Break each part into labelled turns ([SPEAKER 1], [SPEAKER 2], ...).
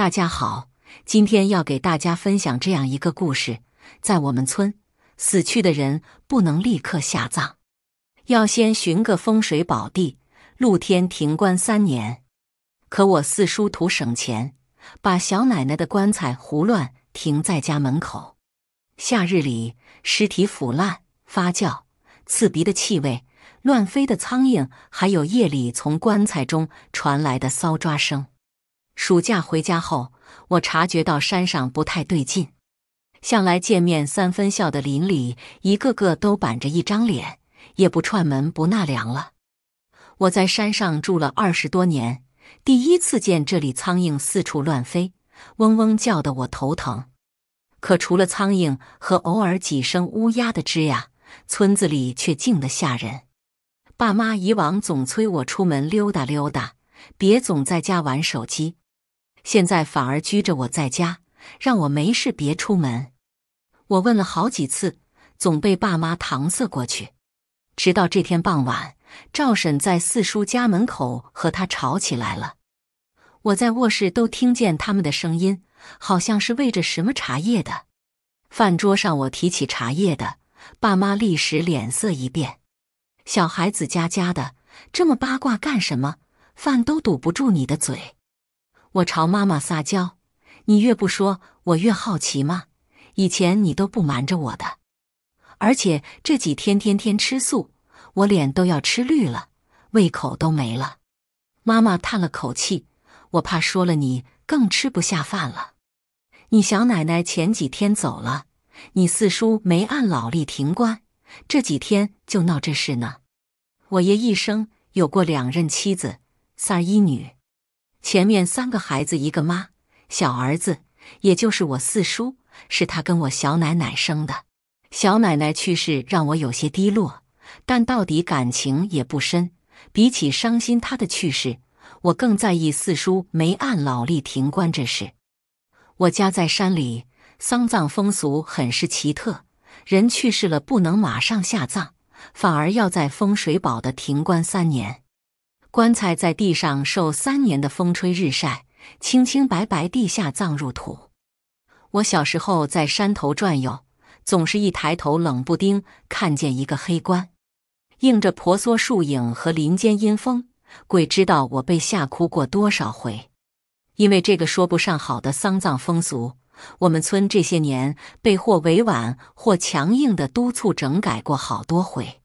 [SPEAKER 1] 大家好，今天要给大家分享这样一个故事。在我们村，死去的人不能立刻下葬，要先寻个风水宝地，露天停棺三年。可我四叔图省钱，把小奶奶的棺材胡乱停在家门口。夏日里，尸体腐烂发酵，刺鼻的气味，乱飞的苍蝇，还有夜里从棺材中传来的搔抓声。暑假回家后，我察觉到山上不太对劲。向来见面三分笑的邻里，一个个都板着一张脸，也不串门，不纳凉了。我在山上住了二十多年，第一次见这里苍蝇四处乱飞，嗡嗡叫的我头疼。可除了苍蝇和偶尔几声乌鸦的吱呀，村子里却静得吓人。爸妈以往总催我出门溜达溜达，别总在家玩手机。现在反而拘着我在家，让我没事别出门。我问了好几次，总被爸妈搪塞过去。直到这天傍晚，赵婶在四叔家门口和他吵起来了。我在卧室都听见他们的声音，好像是喂着什么茶叶的。饭桌上，我提起茶叶的，爸妈立时脸色一变。小孩子家家的，这么八卦干什么？饭都堵不住你的嘴。我朝妈妈撒娇，你越不说我越好奇嘛。以前你都不瞒着我的，而且这几天天天吃素，我脸都要吃绿了，胃口都没了。妈妈叹了口气，我怕说了你更吃不下饭了。你小奶奶前几天走了，你四叔没按老例停官，这几天就闹这事呢。我爷一生有过两任妻子，儿一女。前面三个孩子一个妈，小儿子也就是我四叔，是他跟我小奶奶生的。小奶奶去世让我有些低落，但到底感情也不深。比起伤心他的去世，我更在意四叔没按老例停棺这事。我家在山里，丧葬风俗很是奇特，人去世了不能马上下葬，反而要在风水宝的停棺三年。棺材在地上受三年的风吹日晒，清清白白地下葬入土。我小时候在山头转悠，总是一抬头，冷不丁看见一个黑棺，映着婆娑树影和林间阴风，鬼知道我被吓哭过多少回。因为这个说不上好的丧葬风俗，我们村这些年被或委婉或强硬的督促整改过好多回，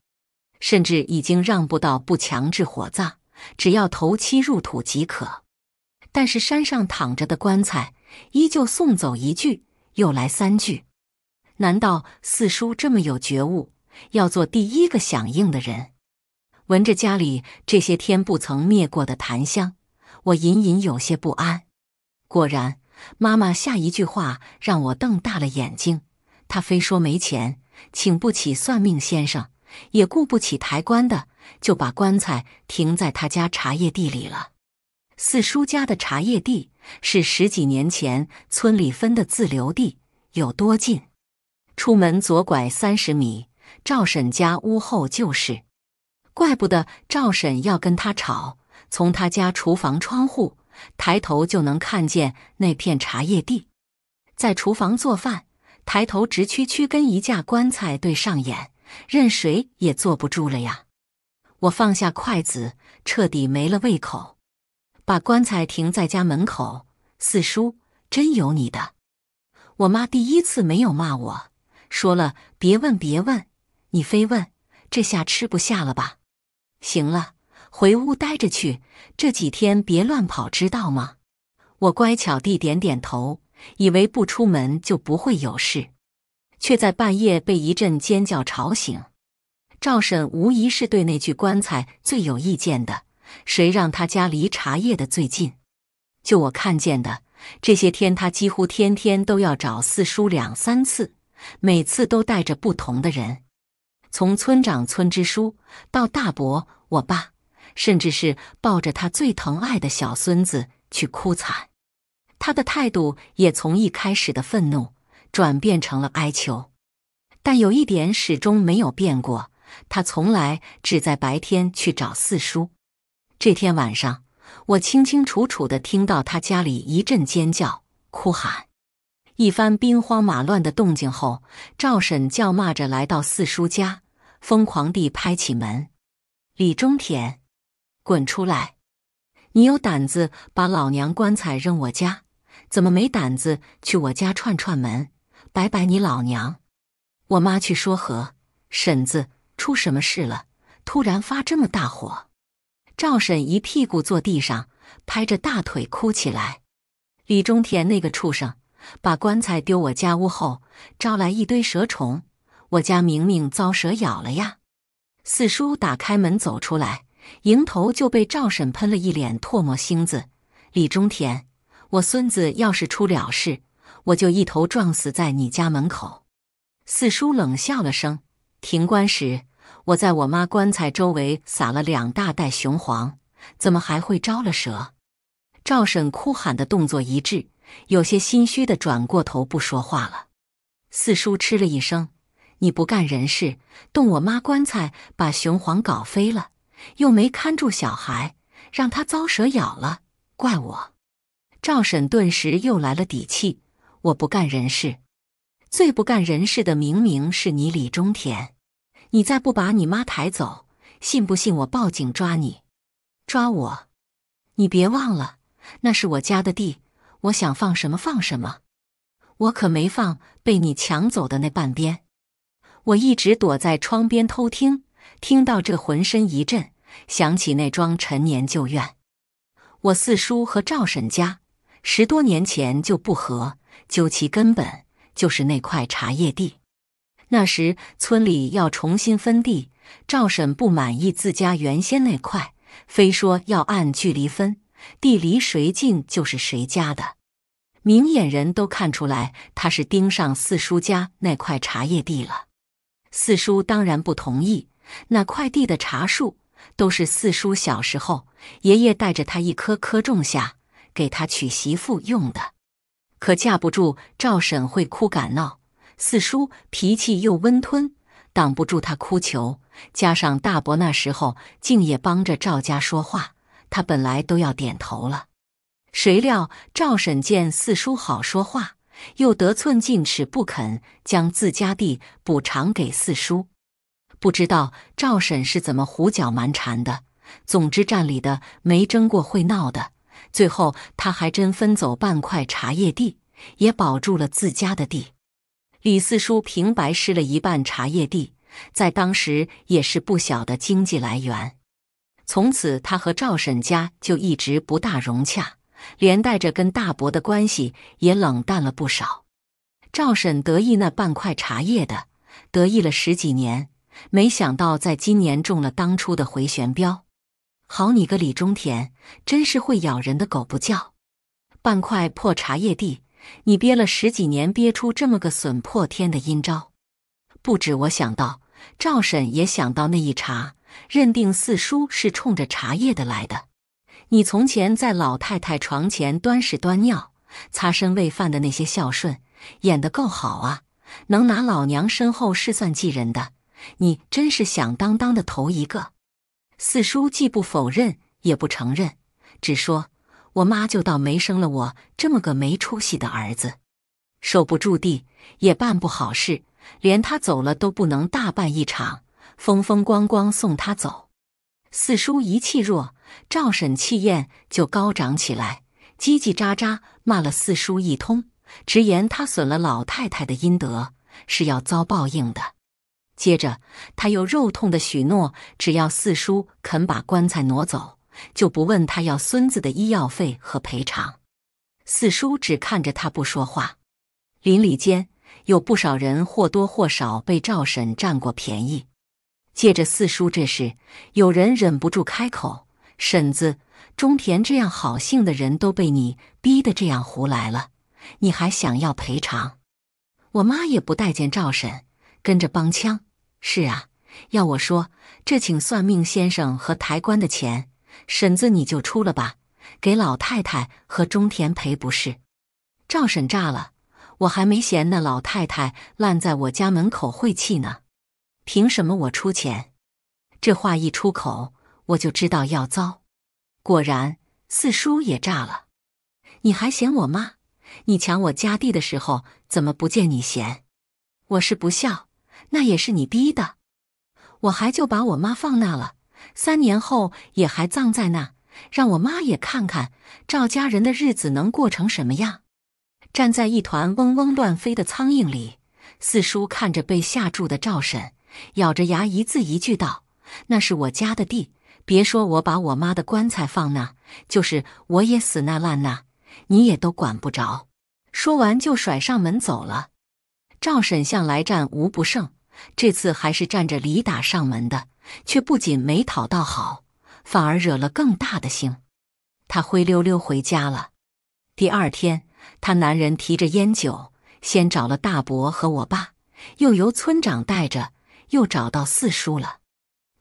[SPEAKER 1] 甚至已经让步到不强制火葬。只要头七入土即可，但是山上躺着的棺材依旧送走一具，又来三具。难道四叔这么有觉悟，要做第一个响应的人？闻着家里这些天不曾灭过的檀香，我隐隐有些不安。果然，妈妈下一句话让我瞪大了眼睛。她非说没钱，请不起算命先生，也雇不起抬棺的。就把棺材停在他家茶叶地里了。四叔家的茶叶地是十几年前村里分的自留地，有多近？出门左拐三十米，赵婶家屋后就是。怪不得赵婶要跟他吵，从他家厨房窗户抬头就能看见那片茶叶地，在厨房做饭，抬头直曲曲跟一架棺材对上眼，任谁也坐不住了呀。我放下筷子，彻底没了胃口，把棺材停在家门口。四叔，真有你的！我妈第一次没有骂我，说了别问别问，你非问，这下吃不下了吧？行了，回屋待着去，这几天别乱跑，知道吗？我乖巧地点点头，以为不出门就不会有事，却在半夜被一阵尖叫吵醒。赵婶无疑是对那具棺材最有意见的，谁让他家离茶叶的最近？就我看见的，这些天他几乎天天都要找四叔两三次，每次都带着不同的人，从村长、村支书到大伯、我爸，甚至是抱着他最疼爱的小孙子去哭惨。他的态度也从一开始的愤怒转变成了哀求，但有一点始终没有变过。他从来只在白天去找四叔。这天晚上，我清清楚楚地听到他家里一阵尖叫、哭喊，一番兵荒马乱的动静后，赵婶叫骂着来到四叔家，疯狂地拍起门：“李忠田，滚出来！你有胆子把老娘棺材扔我家，怎么没胆子去我家串串门，拜拜你老娘？我妈去说和，婶子。”出什么事了？突然发这么大火！赵婶一屁股坐地上，拍着大腿哭起来。李忠田那个畜生，把棺材丢我家屋后，招来一堆蛇虫，我家明明遭蛇咬了呀！四叔打开门走出来，迎头就被赵婶喷了一脸唾沫星子。李忠田，我孙子要是出了事，我就一头撞死在你家门口！四叔冷笑了声。停棺时，我在我妈棺材周围撒了两大袋雄黄，怎么还会招了蛇？赵婶哭喊的动作一滞，有些心虚的转过头不说话了。四叔嗤了一声：“你不干人事，动我妈棺材把雄黄搞飞了，又没看住小孩，让他遭蛇咬了，怪我。”赵婶顿时又来了底气：“我不干人事，最不干人事的明明是你李忠田。”你再不把你妈抬走，信不信我报警抓你？抓我？你别忘了，那是我家的地，我想放什么放什么。我可没放被你抢走的那半边。我一直躲在窗边偷听，听到这浑身一震，想起那桩陈年旧怨。我四叔和赵婶家十多年前就不和，究其根本就是那块茶叶地。那时村里要重新分地，赵婶不满意自家原先那块，非说要按距离分地，离谁近就是谁家的。明眼人都看出来，他是盯上四叔家那块茶叶地了。四叔当然不同意，那块地的茶树都是四叔小时候爷爷带着他一棵棵种下，给他娶媳妇用的。可架不住赵婶会哭敢闹。四叔脾气又温吞，挡不住他哭求。加上大伯那时候竟也帮着赵家说话，他本来都要点头了。谁料赵婶见四叔好说话，又得寸进尺，不肯将自家地补偿给四叔。不知道赵婶是怎么胡搅蛮缠的。总之，站里的没争过会闹的。最后，他还真分走半块茶叶地，也保住了自家的地。李四叔平白失了一半茶叶地，在当时也是不小的经济来源。从此，他和赵婶家就一直不大融洽，连带着跟大伯的关系也冷淡了不少。赵婶得意那半块茶叶的，得意了十几年，没想到在今年中了当初的回旋镖。好你个李中田，真是会咬人的狗不叫！半块破茶叶地。你憋了十几年，憋出这么个损破天的阴招，不止我想到，赵婶也想到那一茬，认定四叔是冲着茶叶的来的。你从前在老太太床前端屎端尿、擦身喂饭的那些孝顺，演得够好啊，能拿老娘身后事算计人的，你真是响当当的头一个。四叔既不否认，也不承认，只说。我妈就倒霉生了我这么个没出息的儿子，守不住地，也办不好事，连他走了都不能大办一场，风风光光送他走。四叔一气弱，赵婶气焰就高涨起来，叽叽喳喳骂了四叔一通，直言他损了老太太的阴德，是要遭报应的。接着他又肉痛的许诺，只要四叔肯把棺材挪走。就不问他要孙子的医药费和赔偿。四叔只看着他不说话。邻里间有不少人或多或少被赵婶占过便宜。借着四叔这事，有人忍不住开口：“婶子，中田这样好性的人都被你逼得这样胡来了，你还想要赔偿？”我妈也不待见赵婶，跟着帮腔：“是啊，要我说，这请算命先生和抬棺的钱。”婶子，你就出了吧，给老太太和中田赔不是。赵婶炸了，我还没嫌那老太太烂在我家门口晦气呢，凭什么我出钱？这话一出口，我就知道要糟。果然，四叔也炸了。你还嫌我妈？你抢我家地的时候，怎么不见你嫌？我是不孝，那也是你逼的。我还就把我妈放那了。三年后也还葬在那，让我妈也看看赵家人的日子能过成什么样。站在一团嗡嗡乱飞的苍蝇里，四叔看着被吓住的赵婶，咬着牙一字一句道：“那是我家的地，别说我把我妈的棺材放那，就是我也死那烂那，你也都管不着。”说完就甩上门走了。赵婶向来战无不胜，这次还是站着李打上门的。却不仅没讨到好，反而惹了更大的性。他灰溜溜回家了。第二天，他男人提着烟酒，先找了大伯和我爸，又由村长带着，又找到四叔了。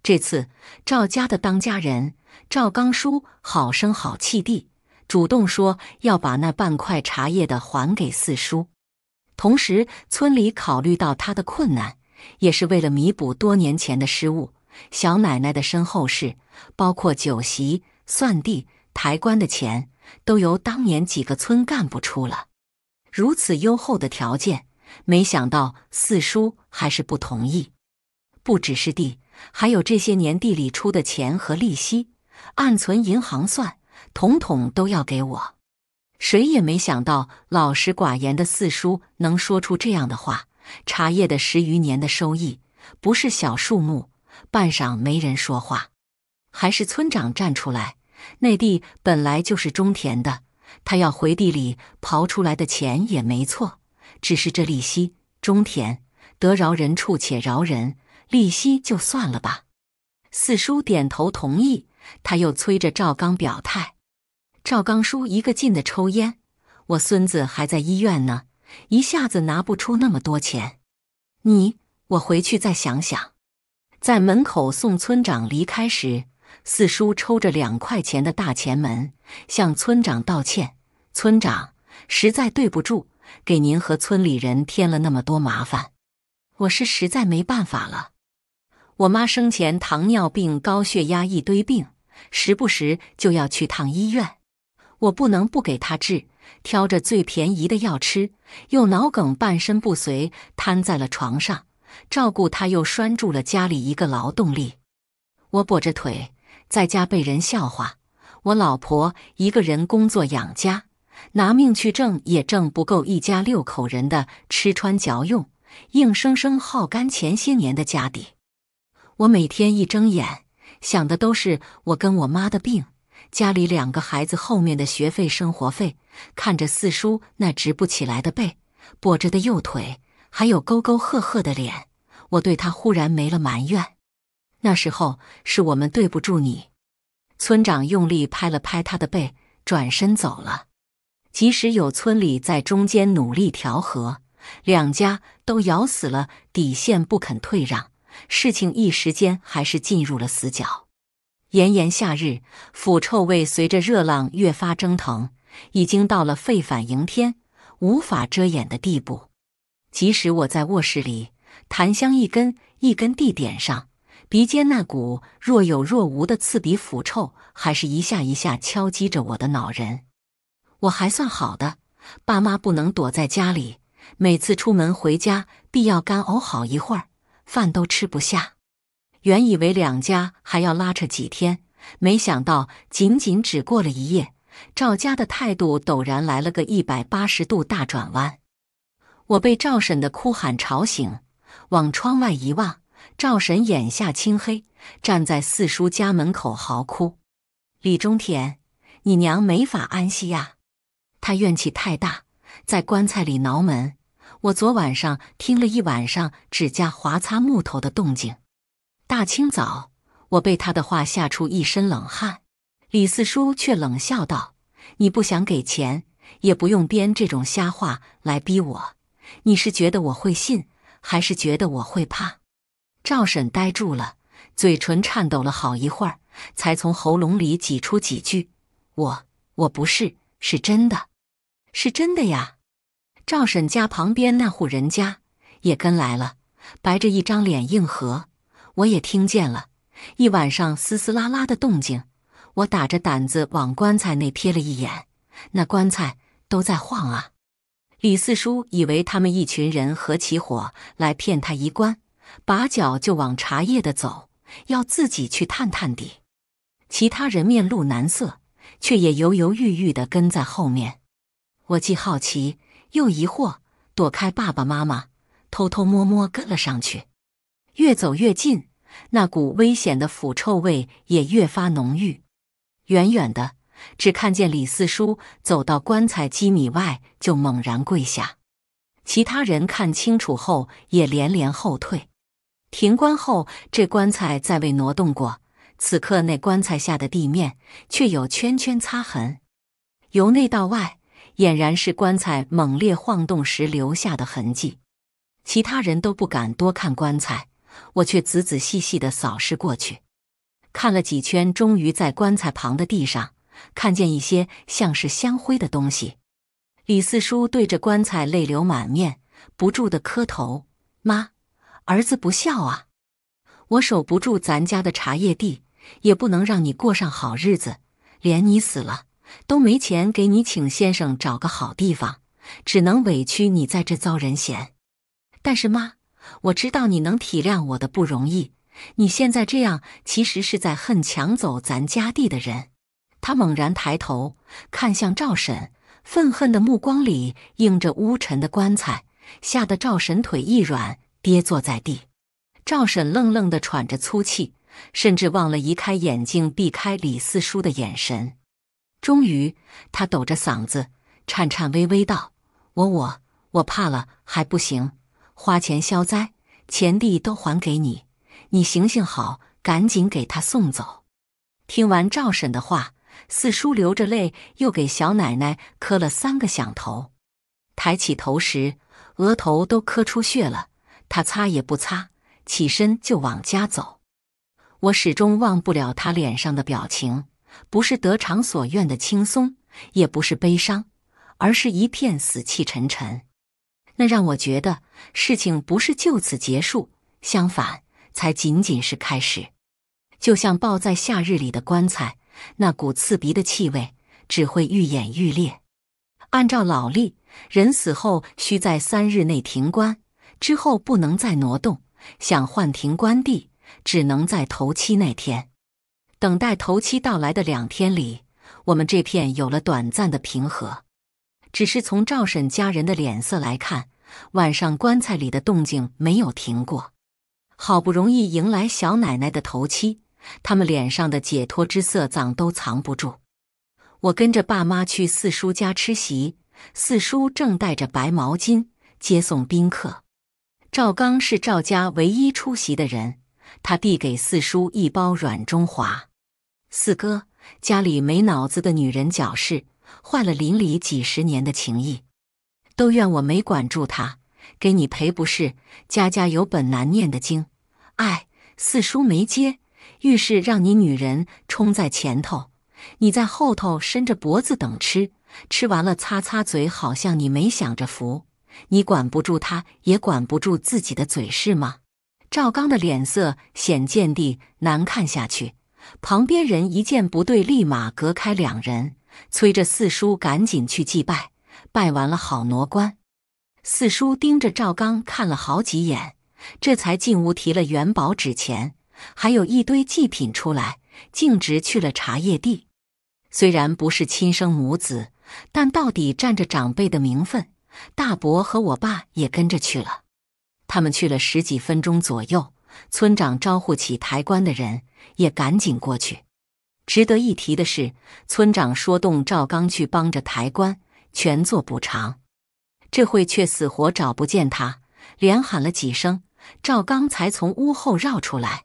[SPEAKER 1] 这次赵家的当家人赵刚叔好声好气地主动说要把那半块茶叶的还给四叔，同时村里考虑到他的困难，也是为了弥补多年前的失误。小奶奶的身后事，包括酒席、算地、抬棺的钱，都由当年几个村干部出了。如此优厚的条件，没想到四叔还是不同意。不只是地，还有这些年地里出的钱和利息，按存银行算，统统都要给我。谁也没想到老实寡言的四叔能说出这样的话。茶叶的十余年的收益，不是小数目。半晌没人说话，还是村长站出来。那地本来就是中田的，他要回地里刨出来的钱也没错，只是这利息，中田得饶人处且饶人，利息就算了吧。四叔点头同意，他又催着赵刚表态。赵刚叔一个劲的抽烟，我孙子还在医院呢，一下子拿不出那么多钱。你，我回去再想想。在门口送村长离开时，四叔抽着两块钱的大前门，向村长道歉：“村长，实在对不住，给您和村里人添了那么多麻烦。我是实在没办法了。我妈生前糖尿病、高血压，一堆病，时不时就要去趟医院。我不能不给她治，挑着最便宜的药吃。又脑梗，半身不遂，瘫在了床上。”照顾他又拴住了家里一个劳动力，我跛着腿在家被人笑话。我老婆一个人工作养家，拿命去挣也挣不够一家六口人的吃穿嚼用，硬生生耗干前些年的家底。我每天一睁眼，想的都是我跟我妈的病，家里两个孩子后面的学费、生活费，看着四叔那直不起来的背，跛着的右腿。还有沟沟壑壑的脸，我对他忽然没了埋怨。那时候是我们对不住你。村长用力拍了拍他的背，转身走了。即使有村里在中间努力调和，两家都咬死了底线不肯退让，事情一时间还是进入了死角。炎炎夏日，腐臭味随着热浪越发蒸腾，已经到了沸反盈天、无法遮掩的地步。即使我在卧室里，檀香一根一根地点上，鼻尖那股若有若无的刺鼻腐臭，还是一下一下敲击着我的脑仁。我还算好的，爸妈不能躲在家里，每次出门回家，必要干呕好一会儿，饭都吃不下。原以为两家还要拉扯几天，没想到仅仅只过了一夜，赵家的态度陡然来了个一百八十度大转弯。我被赵婶的哭喊吵醒，往窗外一望，赵婶眼下青黑，站在四叔家门口嚎哭。李忠田，你娘没法安息呀，她怨气太大，在棺材里挠门。我昨晚上听了一晚上指甲划擦木头的动静，大清早我被他的话吓出一身冷汗。李四叔却冷笑道：“你不想给钱，也不用编这种瞎话来逼我。”你是觉得我会信，还是觉得我会怕？赵婶呆住了，嘴唇颤抖了好一会儿，才从喉咙里挤出几句：“我我不是，是真的，是真的呀。”赵婶家旁边那户人家也跟来了，白着一张脸硬核。我也听见了，一晚上嘶嘶啦啦的动静。我打着胆子往棺材内瞥了一眼，那棺材都在晃啊。李四叔以为他们一群人合起伙来骗他一关，拔脚就往茶叶的走，要自己去探探底。其他人面露难色，却也犹犹豫豫地跟在后面。我既好奇又疑惑，躲开爸爸妈妈，偷偷摸摸跟了上去。越走越近，那股危险的腐臭味也越发浓郁。远远的。只看见李四叔走到棺材几米外，就猛然跪下。其他人看清楚后，也连连后退。停棺后，这棺材再未挪动过。此刻，那棺材下的地面却有圈圈擦痕，由内到外，俨然是棺材猛烈晃动时留下的痕迹。其他人都不敢多看棺材，我却仔仔细细地扫视过去，看了几圈，终于在棺材旁的地上。看见一些像是香灰的东西，李四叔对着棺材泪流满面，不住的磕头：“妈，儿子不孝啊！我守不住咱家的茶叶地，也不能让你过上好日子，连你死了都没钱给你请先生找个好地方，只能委屈你在这遭人嫌。但是妈，我知道你能体谅我的不容易，你现在这样其实是在恨抢走咱家地的人。”他猛然抬头看向赵婶，愤恨的目光里映着乌沉的棺材，吓得赵婶腿一软，跌坐在地。赵婶愣愣地喘着粗气，甚至忘了移开眼睛，避开李四叔的眼神。终于，他抖着嗓子，颤颤巍巍道：“我我我怕了，还不行？花钱消灾，钱地都还给你，你行行好，赶紧给他送走。”听完赵婶的话。四叔流着泪，又给小奶奶磕了三个响头。抬起头时，额头都磕出血了，他擦也不擦，起身就往家走。我始终忘不了他脸上的表情，不是得偿所愿的轻松，也不是悲伤，而是一片死气沉沉。那让我觉得事情不是就此结束，相反，才仅仅是开始。就像抱在夏日里的棺材。那股刺鼻的气味只会愈演愈烈。按照老例，人死后需在三日内停棺，之后不能再挪动。想换停棺地，只能在头七那天。等待头七到来的两天里，我们这片有了短暂的平和。只是从赵婶家人的脸色来看，晚上棺材里的动静没有停过。好不容易迎来小奶奶的头七。他们脸上的解脱之色藏都藏不住。我跟着爸妈去四叔家吃席，四叔正带着白毛巾接送宾客。赵刚是赵家唯一出席的人，他递给四叔一包软中华。四哥家里没脑子的女人搅事，坏了邻里几十年的情谊，都怨我没管住他，给你赔不是。家家有本难念的经，哎，四叔没接。遇事让你女人冲在前头，你在后头伸着脖子等吃，吃完了擦擦嘴，好像你没享着福。你管不住他，也管不住自己的嘴，是吗？赵刚的脸色显见地难看下去。旁边人一见不对，立马隔开两人，催着四叔赶紧去祭拜。拜完了好挪棺。四叔盯着赵刚看了好几眼，这才进屋提了元宝纸钱。还有一堆祭品出来，径直去了茶叶地。虽然不是亲生母子，但到底占着长辈的名分。大伯和我爸也跟着去了。他们去了十几分钟左右，村长招呼起抬棺的人，也赶紧过去。值得一提的是，村长说动赵刚去帮着抬棺，全做补偿。这会却死活找不见他，连喊了几声，赵刚才从屋后绕出来。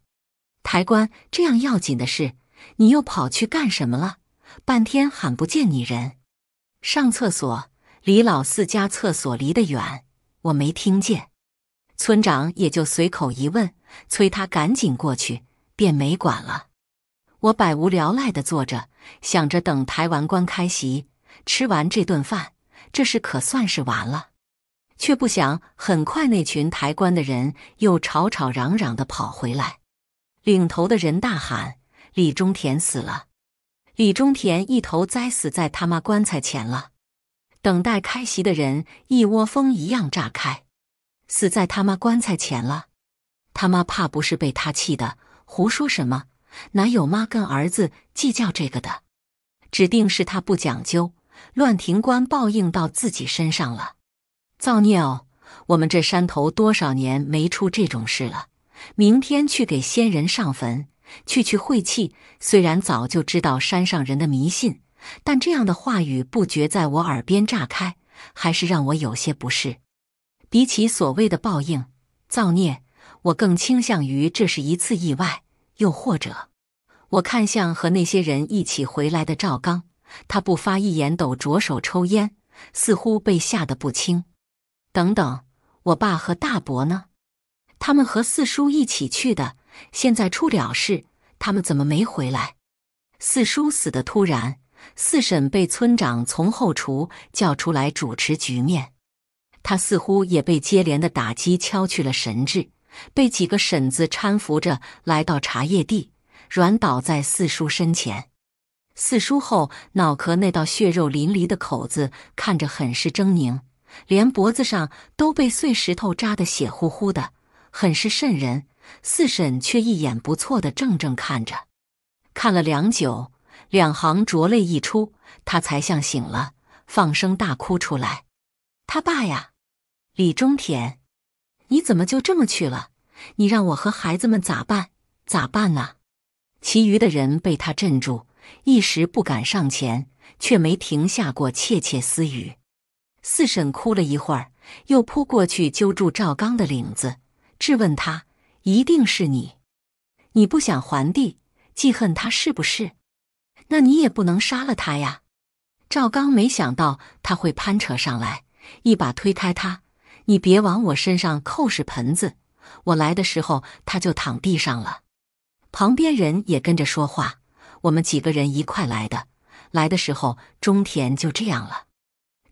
[SPEAKER 1] 抬棺这样要紧的事，你又跑去干什么了？半天喊不见你人，上厕所。李老四家厕所离得远，我没听见。村长也就随口一问，催他赶紧过去，便没管了。我百无聊赖地坐着，想着等抬完棺开席，吃完这顿饭，这事可算是完了。却不想很快那群抬棺的人又吵吵嚷嚷地跑回来。领头的人大喊：“李忠田死了！李忠田一头栽死在他妈棺材前了！”等待开席的人一窝蜂一样炸开，死在他妈棺材前了。他妈怕不是被他气的胡说什么？哪有妈跟儿子计较这个的？指定是他不讲究，乱停棺，报应到自己身上了，造孽哦！我们这山头多少年没出这种事了。明天去给先人上坟，去去晦气。虽然早就知道山上人的迷信，但这样的话语不觉在我耳边炸开，还是让我有些不适。比起所谓的报应、造孽，我更倾向于这是一次意外。又或者，我看向和那些人一起回来的赵刚，他不发一言，抖着手抽烟，似乎被吓得不轻。等等，我爸和大伯呢？他们和四叔一起去的，现在出了事，他们怎么没回来？四叔死的突然，四婶被村长从后厨叫出来主持局面，他似乎也被接连的打击敲去了神智，被几个婶子搀扶着来到茶叶地，软倒在四叔身前。四叔后脑壳那道血肉淋漓的口子看着很是狰狞，连脖子上都被碎石头扎得血乎乎的。很是瘆人，四婶却一眼不错的怔怔看着，看了良久，两行浊泪溢出，她才像醒了，放声大哭出来。他爸呀，李忠田，你怎么就这么去了？你让我和孩子们咋办？咋办啊？其余的人被他镇住，一时不敢上前，却没停下过窃窃私语。四婶哭了一会儿，又扑过去揪住赵刚的领子。质问他，一定是你，你不想还地，记恨他是不是？那你也不能杀了他呀。赵刚没想到他会攀扯上来，一把推开他，你别往我身上扣屎盆子。我来的时候他就躺地上了，旁边人也跟着说话。我们几个人一块来的，来的时候中田就这样了，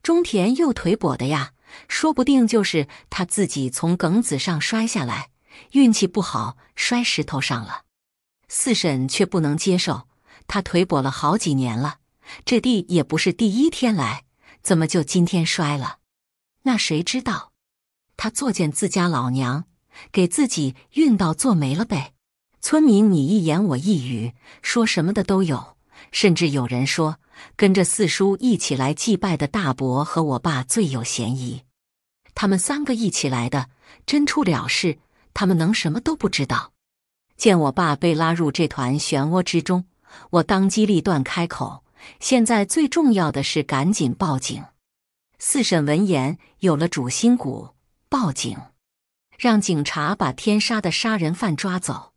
[SPEAKER 1] 中田右腿跛的呀。说不定就是他自己从梗子上摔下来，运气不好摔石头上了。四婶却不能接受，他腿跛了好几年了，这地也不是第一天来，怎么就今天摔了？那谁知道？他作践自家老娘，给自己运到做没了呗。村民你一言我一语，说什么的都有，甚至有人说。跟着四叔一起来祭拜的大伯和我爸最有嫌疑，他们三个一起来的，真出了事，他们能什么都不知道？见我爸被拉入这团漩涡之中，我当机立断开口：“现在最重要的是赶紧报警。”四婶闻言有了主心骨，报警，让警察把天杀的杀人犯抓走。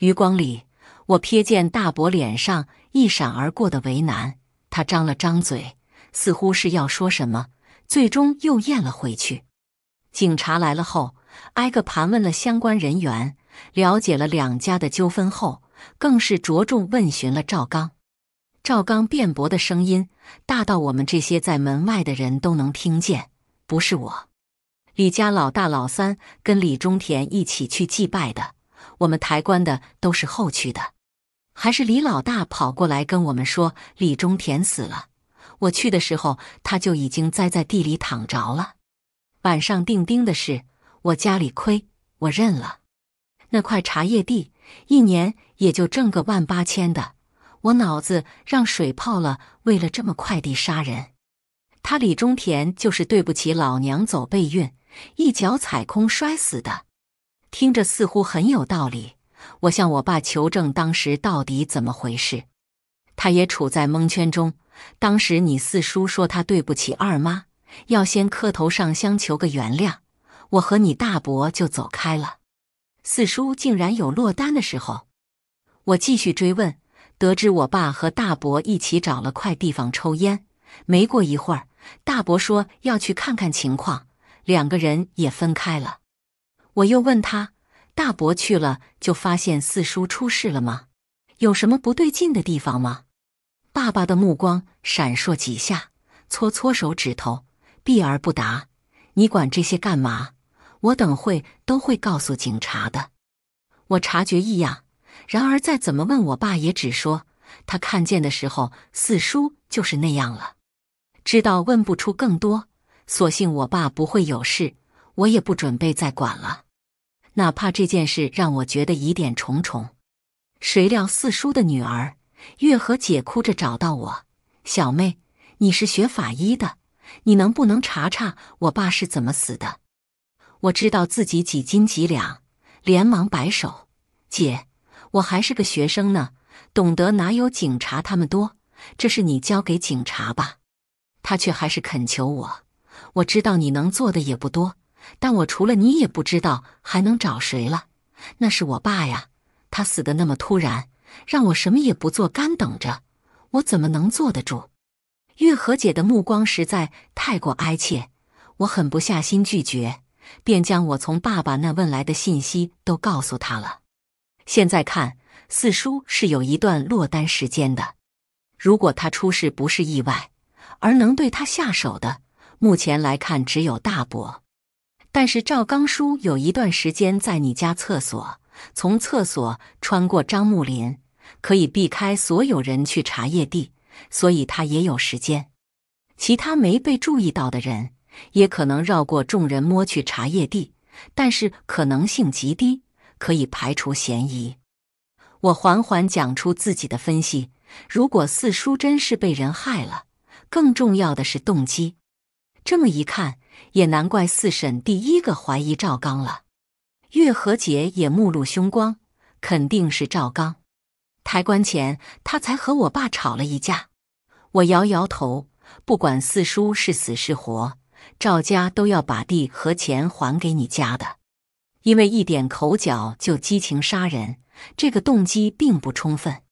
[SPEAKER 1] 余光里，我瞥见大伯脸上一闪而过的为难。他张了张嘴，似乎是要说什么，最终又咽了回去。警察来了后，挨个盘问了相关人员，了解了两家的纠纷后，更是着重问询了赵刚。赵刚辩驳的声音大到我们这些在门外的人都能听见。不是我，李家老大、老三跟李忠田一起去祭拜的，我们抬棺的都是后去的。还是李老大跑过来跟我们说，李忠田死了。我去的时候，他就已经栽在地里躺着了。板上钉钉的事，我家里亏，我认了。那块茶叶地，一年也就挣个万八千的。我脑子让水泡了，为了这么快地杀人，他李忠田就是对不起老娘走背运，一脚踩空摔死的。听着似乎很有道理。我向我爸求证，当时到底怎么回事？他也处在蒙圈中。当时你四叔说他对不起二妈，要先磕头上香求个原谅。我和你大伯就走开了。四叔竟然有落单的时候。我继续追问，得知我爸和大伯一起找了块地方抽烟。没过一会儿，大伯说要去看看情况，两个人也分开了。我又问他。大伯去了，就发现四叔出事了吗？有什么不对劲的地方吗？爸爸的目光闪烁几下，搓搓手指头，避而不答。你管这些干嘛？我等会都会告诉警察的。我察觉异样，然而再怎么问我爸，也只说他看见的时候，四叔就是那样了。知道问不出更多，索性我爸不会有事，我也不准备再管了。哪怕这件事让我觉得疑点重重，谁料四叔的女儿月和姐哭着找到我：“小妹，你是学法医的，你能不能查查我爸是怎么死的？”我知道自己几斤几两，连忙摆手：“姐，我还是个学生呢，懂得哪有警察他们多？这事你交给警察吧。”他却还是恳求我：“我知道你能做的也不多。”但我除了你也不知道还能找谁了，那是我爸呀，他死的那么突然，让我什么也不做干等着，我怎么能坐得住？月和姐的目光实在太过哀切，我狠不下心拒绝，便将我从爸爸那问来的信息都告诉他了。现在看四叔是有一段落单时间的，如果他出事不是意外，而能对他下手的，目前来看只有大伯。但是赵刚叔有一段时间在你家厕所，从厕所穿过樟木林，可以避开所有人去茶叶地，所以他也有时间。其他没被注意到的人也可能绕过众人摸去茶叶地，但是可能性极低，可以排除嫌疑。我缓缓讲出自己的分析：如果四叔真是被人害了，更重要的是动机。这么一看。也难怪四婶第一个怀疑赵刚了。月和姐也目露凶光，肯定是赵刚。抬棺前，他才和我爸吵了一架。我摇摇头，不管四叔是死是活，赵家都要把地和钱还给你家的。因为一点口角就激情杀人，这个动机并不充分。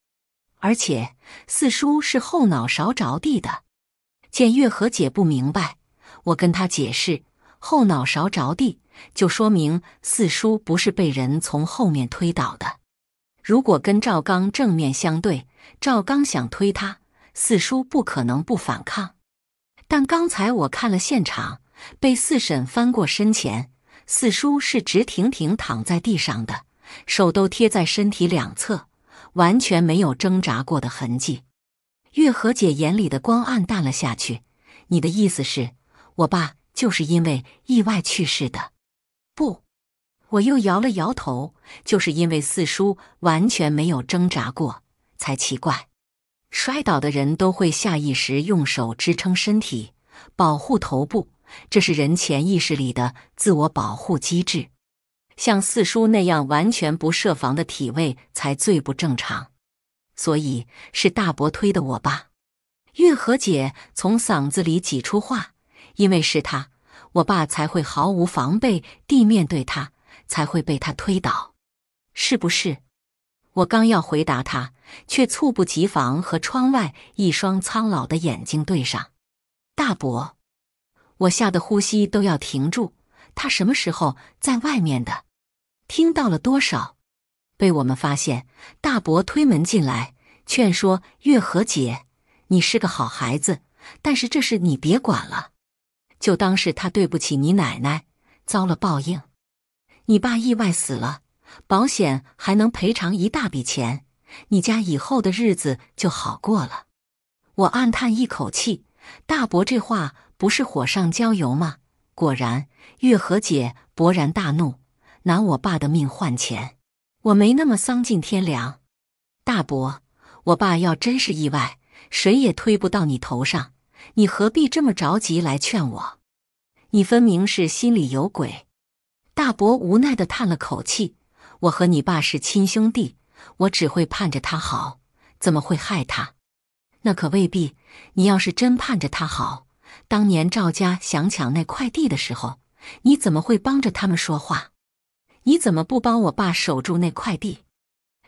[SPEAKER 1] 而且四叔是后脑勺着地的。见月和姐不明白。我跟他解释，后脑勺着地就说明四叔不是被人从后面推倒的。如果跟赵刚正面相对，赵刚想推他，四叔不可能不反抗。但刚才我看了现场，被四婶翻过身前，四叔是直挺挺躺在地上的，手都贴在身体两侧，完全没有挣扎过的痕迹。月和姐眼里的光暗淡了下去。你的意思是？我爸就是因为意外去世的，不，我又摇了摇头，就是因为四叔完全没有挣扎过才奇怪。摔倒的人都会下意识用手支撑身体，保护头部，这是人潜意识里的自我保护机制。像四叔那样完全不设防的体位才最不正常，所以是大伯推的我爸。月和姐从嗓子里挤出话。因为是他，我爸才会毫无防备地面对他，才会被他推倒，是不是？我刚要回答他，却猝不及防和窗外一双苍老的眼睛对上。大伯，我吓得呼吸都要停住。他什么时候在外面的？听到了多少？被我们发现。大伯推门进来，劝说月和姐：“你是个好孩子，但是这事你别管了。”就当是他对不起你奶奶，遭了报应。你爸意外死了，保险还能赔偿一大笔钱，你家以后的日子就好过了。我暗叹一口气，大伯这话不是火上浇油吗？果然，月和姐勃然大怒，拿我爸的命换钱，我没那么丧尽天良。大伯，我爸要真是意外，谁也推不到你头上。你何必这么着急来劝我？你分明是心里有鬼。大伯无奈的叹了口气：“我和你爸是亲兄弟，我只会盼着他好，怎么会害他？”那可未必。你要是真盼着他好，当年赵家想抢那块地的时候，你怎么会帮着他们说话？你怎么不帮我爸守住那块地？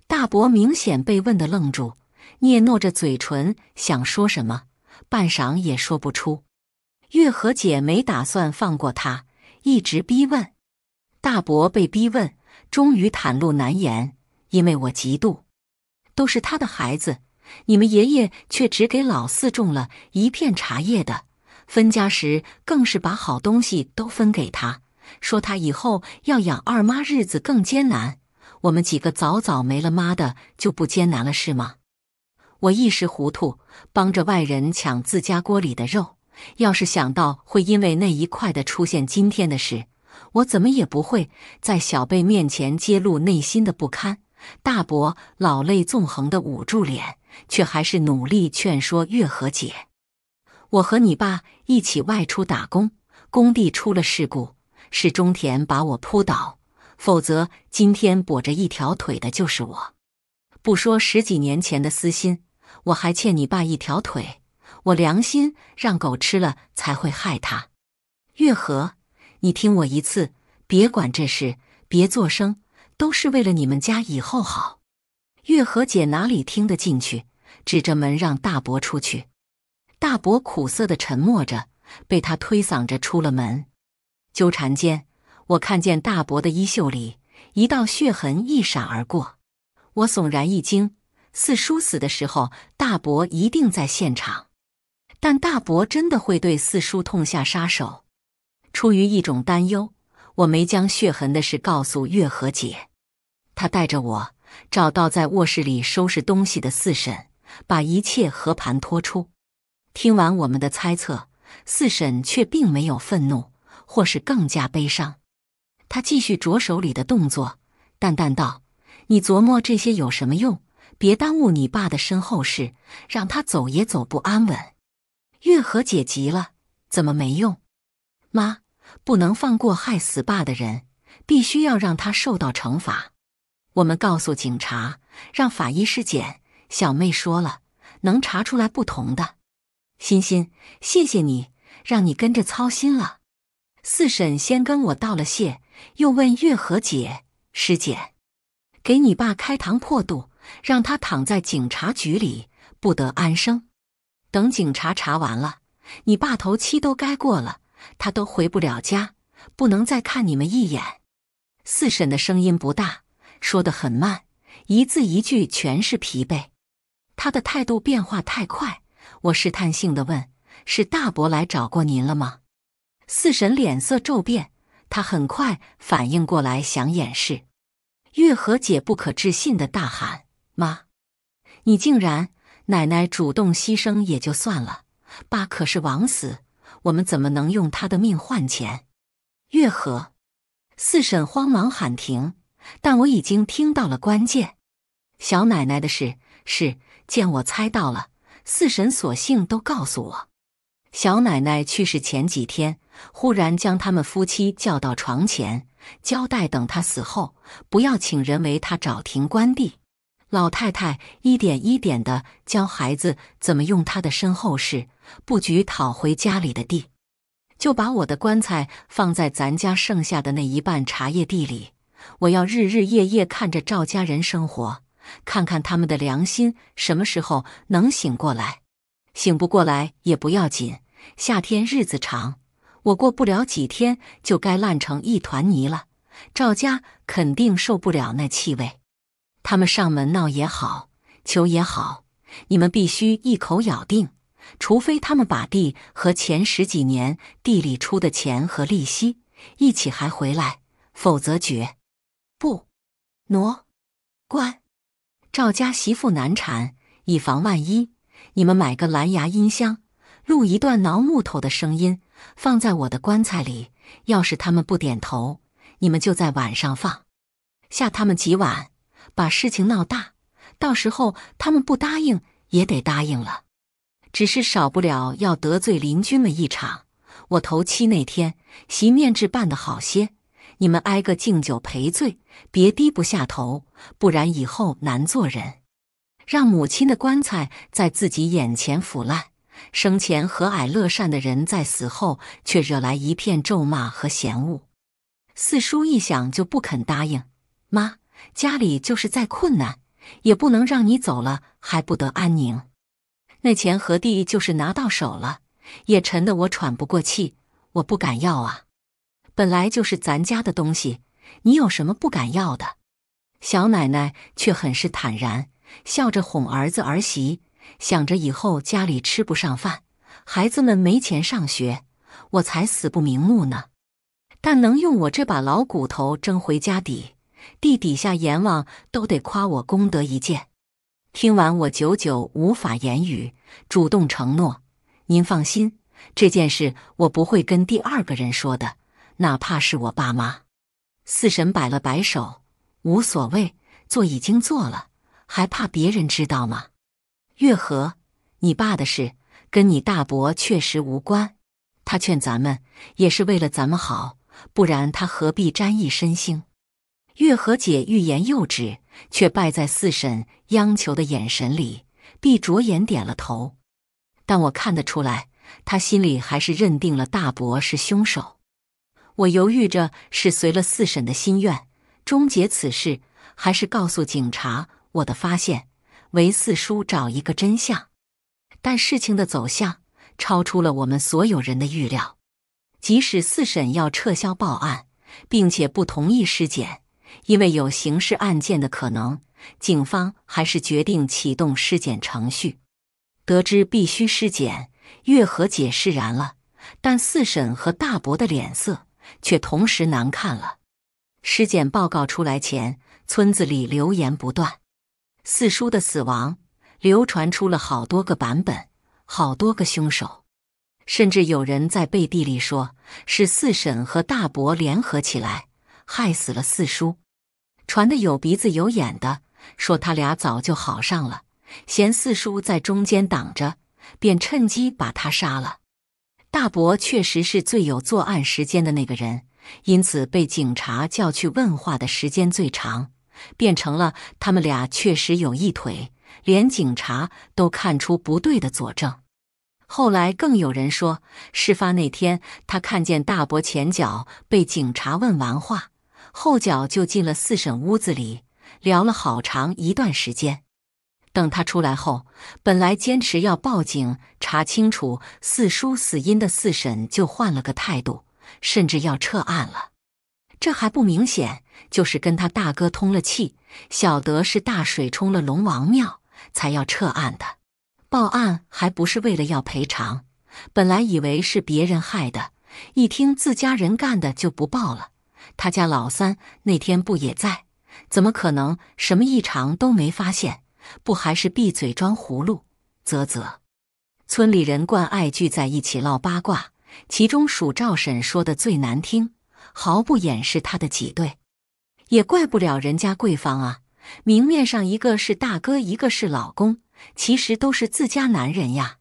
[SPEAKER 1] 大伯明显被问得愣住，嗫嚅着嘴唇，想说什么。半晌也说不出，月和姐没打算放过他，一直逼问。大伯被逼问，终于袒露难言。因为我嫉妒，都是他的孩子，你们爷爷却只给老四种了一片茶叶的。分家时更是把好东西都分给他，说他以后要养二妈，日子更艰难。我们几个早早没了妈的就不艰难了，是吗？我一时糊涂，帮着外人抢自家锅里的肉。要是想到会因为那一块的出现今天的事，我怎么也不会在小贝面前揭露内心的不堪。大伯老泪纵横地捂住脸，却还是努力劝说月和姐：“我和你爸一起外出打工，工地出了事故，是中田把我扑倒，否则今天跛着一条腿的就是我。不说十几年前的私心。”我还欠你爸一条腿，我良心让狗吃了才会害他。月和，你听我一次，别管这事，别做声，都是为了你们家以后好。月和姐哪里听得进去，指着门让大伯出去。大伯苦涩的沉默着，被他推搡着出了门。纠缠间，我看见大伯的衣袖里一道血痕一闪而过，我悚然一惊。四叔死的时候，大伯一定在现场，但大伯真的会对四叔痛下杀手。出于一种担忧，我没将血痕的事告诉月和姐。他带着我找到在卧室里收拾东西的四婶，把一切和盘托出。听完我们的猜测，四婶却并没有愤怒，或是更加悲伤。他继续着手里的动作，淡淡道：“你琢磨这些有什么用？”别耽误你爸的身后事，让他走也走不安稳。月和姐急了，怎么没用？妈，不能放过害死爸的人，必须要让他受到惩罚。我们告诉警察，让法医尸检。小妹说了，能查出来不同的。欣欣，谢谢你，让你跟着操心了。四婶先跟我道了谢，又问月和姐：“尸检，给你爸开膛破肚。”让他躺在警察局里不得安生，等警察查完了，你爸头七都该过了，他都回不了家，不能再看你们一眼。四婶的声音不大，说得很慢，一字一句全是疲惫。她的态度变化太快，我试探性的问：“是大伯来找过您了吗？”四婶脸色骤变，她很快反应过来，想掩饰。月和姐不可置信的大喊。妈，你竟然奶奶主动牺牲也就算了，爸可是枉死，我们怎么能用他的命换钱？月和四婶慌忙喊停，但我已经听到了关键。小奶奶的事是见我猜到了，四婶索性都告诉我：小奶奶去世前几天，忽然将他们夫妻叫到床前，交代等他死后不要请人为他找停官地。老太太一点一点地教孩子怎么用他的身后事布局讨回家里的地，就把我的棺材放在咱家剩下的那一半茶叶地里。我要日日夜夜看着赵家人生活，看看他们的良心什么时候能醒过来。醒不过来也不要紧，夏天日子长，我过不了几天就该烂成一团泥了。赵家肯定受不了那气味。他们上门闹也好，求也好，你们必须一口咬定，除非他们把地和前十几年地里出的钱和利息一起还回来，否则绝不挪关。赵家媳妇难产，以防万一，你们买个蓝牙音箱，录一段挠木头的声音，放在我的棺材里。要是他们不点头，你们就在晚上放，吓他们几晚。把事情闹大，到时候他们不答应也得答应了，只是少不了要得罪邻居们一场。我头七那天，席面置办的好些，你们挨个敬酒赔罪，别低不下头，不然以后难做人。让母亲的棺材在自己眼前腐烂，生前和蔼乐善的人，在死后却惹来一片咒骂和嫌恶。四叔一想就不肯答应，妈。家里就是再困难，也不能让你走了还不得安宁。那钱和地就是拿到手了，也沉得我喘不过气，我不敢要啊。本来就是咱家的东西，你有什么不敢要的？小奶奶却很是坦然，笑着哄儿子儿媳，想着以后家里吃不上饭，孩子们没钱上学，我才死不瞑目呢。但能用我这把老骨头争回家底。地底下阎王都得夸我功德一件。听完我久久无法言语，主动承诺：“您放心，这件事我不会跟第二个人说的，哪怕是我爸妈。”四婶摆了摆手：“无所谓，做已经做了，还怕别人知道吗？”月和，你爸的事跟你大伯确实无关，他劝咱们也是为了咱们好，不然他何必沾一身腥？月和姐欲言又止，却败在四婶央求的眼神里，闭着眼点了头。但我看得出来，她心里还是认定了大伯是凶手。我犹豫着，是随了四婶的心愿，终结此事，还是告诉警察我的发现，为四叔找一个真相？但事情的走向超出了我们所有人的预料。即使四婶要撤销报案，并且不同意尸检。因为有刑事案件的可能，警方还是决定启动尸检程序。得知必须尸检，月和姐释然了，但四婶和大伯的脸色却同时难看了。尸检报告出来前，村子里流言不断，四叔的死亡流传出了好多个版本，好多个凶手，甚至有人在背地里说是四婶和大伯联合起来。害死了四叔，传的有鼻子有眼的，说他俩早就好上了，嫌四叔在中间挡着，便趁机把他杀了。大伯确实是最有作案时间的那个人，因此被警察叫去问话的时间最长，变成了他们俩确实有一腿，连警察都看出不对的佐证。后来更有人说，事发那天他看见大伯前脚被警察问完话。后脚就进了四婶屋子里，聊了好长一段时间。等他出来后，本来坚持要报警查清楚四叔死因的四婶就换了个态度，甚至要撤案了。这还不明显，就是跟他大哥通了气，晓得是大水冲了龙王庙才要撤案的。报案还不是为了要赔偿？本来以为是别人害的，一听自家人干的就不报了。他家老三那天不也在？怎么可能什么异常都没发现？不还是闭嘴装葫芦？啧啧，村里人惯爱聚在一起唠八卦，其中属赵婶说的最难听，毫不掩饰她的挤兑。也怪不了人家桂芳啊，明面上一个是大哥，一个是老公，其实都是自家男人呀。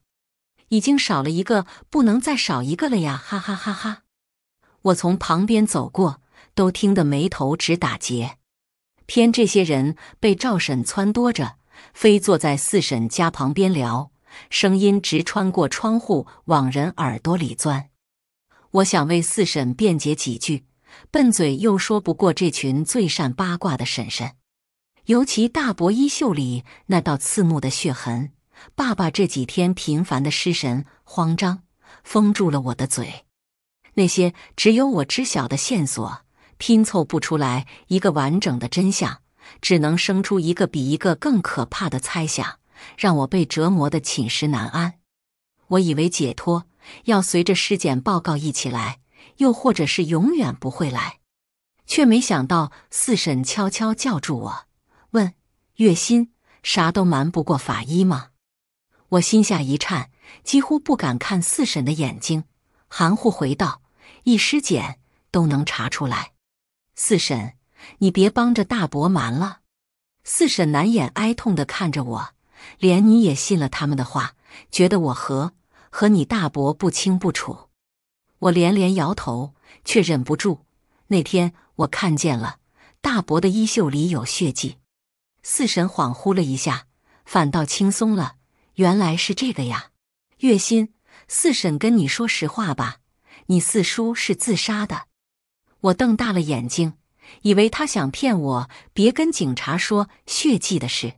[SPEAKER 1] 已经少了一个，不能再少一个了呀！哈哈哈哈！我从旁边走过。都听得眉头直打结，偏这些人被赵婶撺掇着，非坐在四婶家旁边聊，声音直穿过窗户往人耳朵里钻。我想为四婶辩解几句，笨嘴又说不过这群最善八卦的婶婶。尤其大伯衣袖里那道刺目的血痕，爸爸这几天频繁的失神慌张，封住了我的嘴。那些只有我知晓的线索。拼凑不出来一个完整的真相，只能生出一个比一个更可怕的猜想，让我被折磨的寝食难安。我以为解脱要随着尸检报告一起来，又或者是永远不会来，却没想到四婶悄悄叫住我，问：“月心，啥都瞒不过法医吗？”我心下一颤，几乎不敢看四婶的眼睛，含糊回道：“一尸检都能查出来。”四婶，你别帮着大伯瞒了。四婶难掩哀痛的看着我，连你也信了他们的话，觉得我和和你大伯不清不楚。我连连摇头，却忍不住。那天我看见了大伯的衣袖里有血迹。四婶恍惚了一下，反倒轻松了，原来是这个呀。月心，四婶跟你说实话吧，你四叔是自杀的。我瞪大了眼睛，以为他想骗我，别跟警察说血迹的事。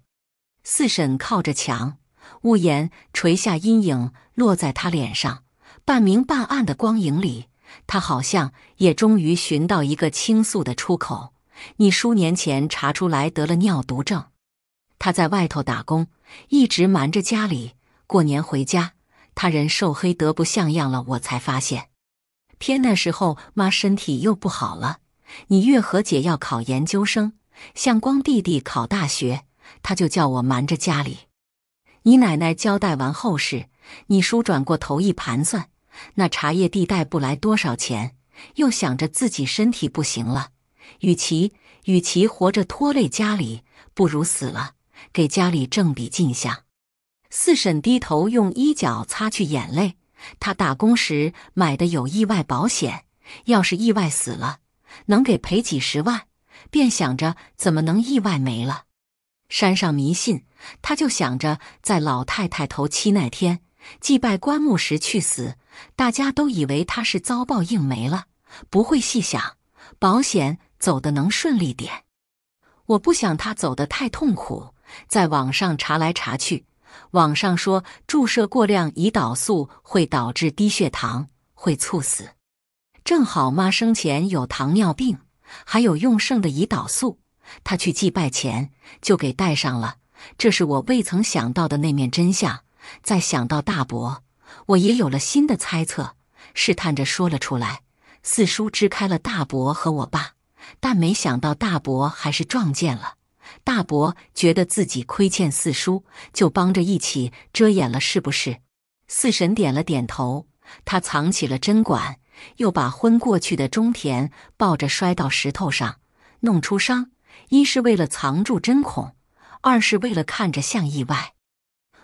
[SPEAKER 1] 四婶靠着墙，屋檐垂下阴影落在他脸上，半明半暗的光影里，他好像也终于寻到一个倾诉的出口。你叔年前查出来得了尿毒症，他在外头打工，一直瞒着家里。过年回家，他人瘦黑得不像样了，我才发现。天那时候，妈身体又不好了。你月和姐要考研究生，向光弟弟考大学，他就叫我瞒着家里。你奶奶交代完后事，你叔转过头一盘算，那茶叶地带不来多少钱，又想着自己身体不行了，与其与其活着拖累家里，不如死了给家里挣笔进项。四婶低头用衣角擦去眼泪。他打工时买的有意外保险，要是意外死了，能给赔几十万。便想着怎么能意外没了。山上迷信，他就想着在老太太头七那天祭拜棺木时去死，大家都以为他是遭报应没了，不会细想。保险走的能顺利点，我不想他走得太痛苦。在网上查来查去。网上说，注射过量胰岛素会导致低血糖，会猝死。正好妈生前有糖尿病，还有用剩的胰岛素，他去祭拜前就给带上了。这是我未曾想到的那面真相。再想到大伯，我也有了新的猜测，试探着说了出来。四叔支开了大伯和我爸，但没想到大伯还是撞见了。大伯觉得自己亏欠四叔，就帮着一起遮掩了，是不是？四婶点了点头。他藏起了针管，又把昏过去的中田抱着摔到石头上，弄出伤。一是为了藏住针孔，二是为了看着像意外。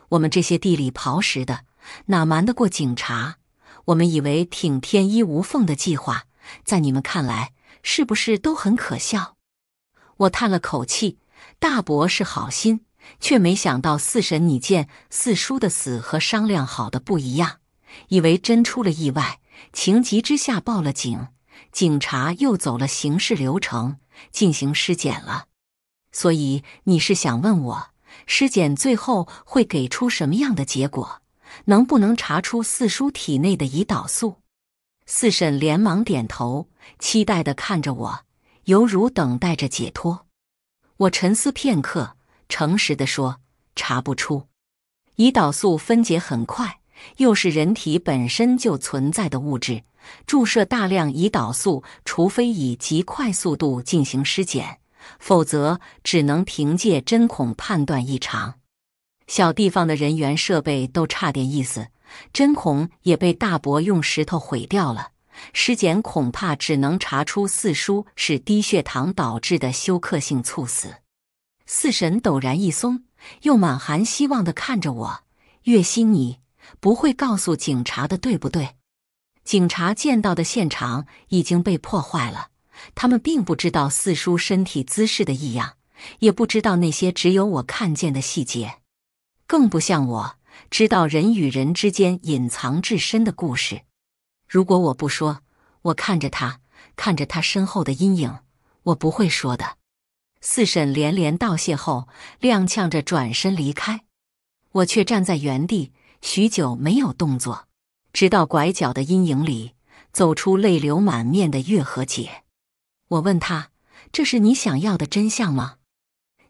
[SPEAKER 1] 我们这些地里刨食的，哪瞒得过警察？我们以为挺天衣无缝的计划，在你们看来，是不是都很可笑？我叹了口气。大伯是好心，却没想到四婶，你见四叔的死和商量好的不一样，以为真出了意外，情急之下报了警。警察又走了刑事流程，进行尸检了。所以你是想问我，尸检最后会给出什么样的结果？能不能查出四叔体内的胰岛素？四婶连忙点头，期待的看着我，犹如等待着解脱。我沉思片刻，诚实的说，查不出。胰岛素分解很快，又是人体本身就存在的物质，注射大量胰岛素，除非以极快速度进行尸检，否则只能凭借针孔判断异常。小地方的人员设备都差点意思，针孔也被大伯用石头毁掉了。尸检恐怕只能查出四叔是低血糖导致的休克性猝死。四婶陡然一松，又满含希望地看着我：“月心，你不会告诉警察的，对不对？”警察见到的现场已经被破坏了，他们并不知道四叔身体姿势的异样，也不知道那些只有我看见的细节，更不像我知道人与人之间隐藏至深的故事。如果我不说，我看着他，看着他身后的阴影，我不会说的。四婶连连道谢后，踉跄着转身离开。我却站在原地，许久没有动作。直到拐角的阴影里走出泪流满面的月和姐。我问她：“这是你想要的真相吗？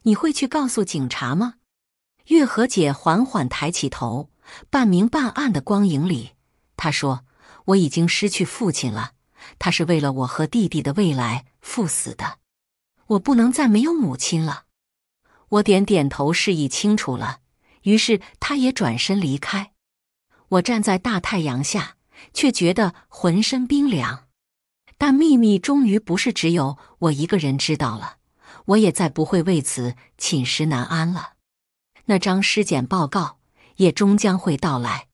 [SPEAKER 1] 你会去告诉警察吗？”月和姐缓缓抬起头，半明半暗的光影里，她说。我已经失去父亲了，他是为了我和弟弟的未来赴死的。我不能再没有母亲了。我点点头，示意清楚了。于是他也转身离开。我站在大太阳下，却觉得浑身冰凉。但秘密终于不是只有我一个人知道了，我也再不会为此寝食难安了。那张尸检报告也终将会到来。